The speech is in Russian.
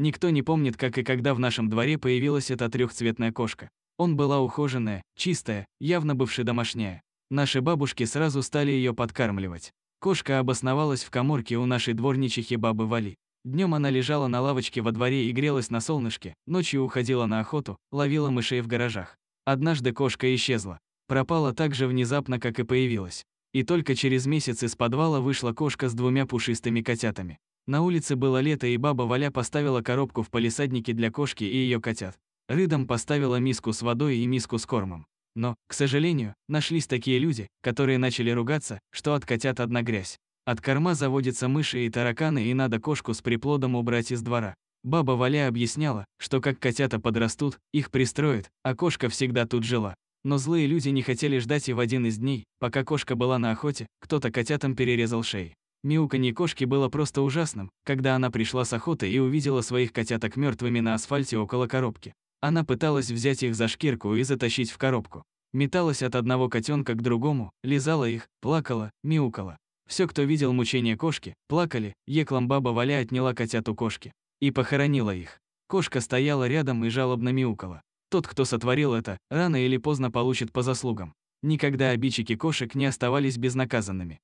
Никто не помнит, как и когда в нашем дворе появилась эта трехцветная кошка. Он была ухоженная, чистая, явно бывшая домашняя. Наши бабушки сразу стали ее подкармливать. Кошка обосновалась в коморке у нашей дворничихи бабы Вали. Днем она лежала на лавочке во дворе и грелась на солнышке, ночью уходила на охоту, ловила мышей в гаражах. Однажды кошка исчезла. Пропала так же внезапно, как и появилась. И только через месяц из подвала вышла кошка с двумя пушистыми котятами. На улице было лето, и баба Валя поставила коробку в полисаднике для кошки и ее котят. Рыдом поставила миску с водой и миску с кормом. Но, к сожалению, нашлись такие люди, которые начали ругаться, что от котят одна грязь. От корма заводятся мыши и тараканы, и надо кошку с приплодом убрать из двора. Баба Валя объясняла, что как котята подрастут, их пристроят, а кошка всегда тут жила. Но злые люди не хотели ждать и в один из дней, пока кошка была на охоте, кто-то котятам перерезал шеи. Мяуканье кошки было просто ужасным, когда она пришла с охоты и увидела своих котяток мертвыми на асфальте около коробки. Она пыталась взять их за шкирку и затащить в коробку. Металась от одного котенка к другому, лизала их, плакала, мяукала. Все, кто видел мучения кошки, плакали, Екламбаба Валя отняла котят у кошки и похоронила их. Кошка стояла рядом и жалобно мяукала. Тот, кто сотворил это, рано или поздно получит по заслугам. Никогда обидчики кошек не оставались безнаказанными.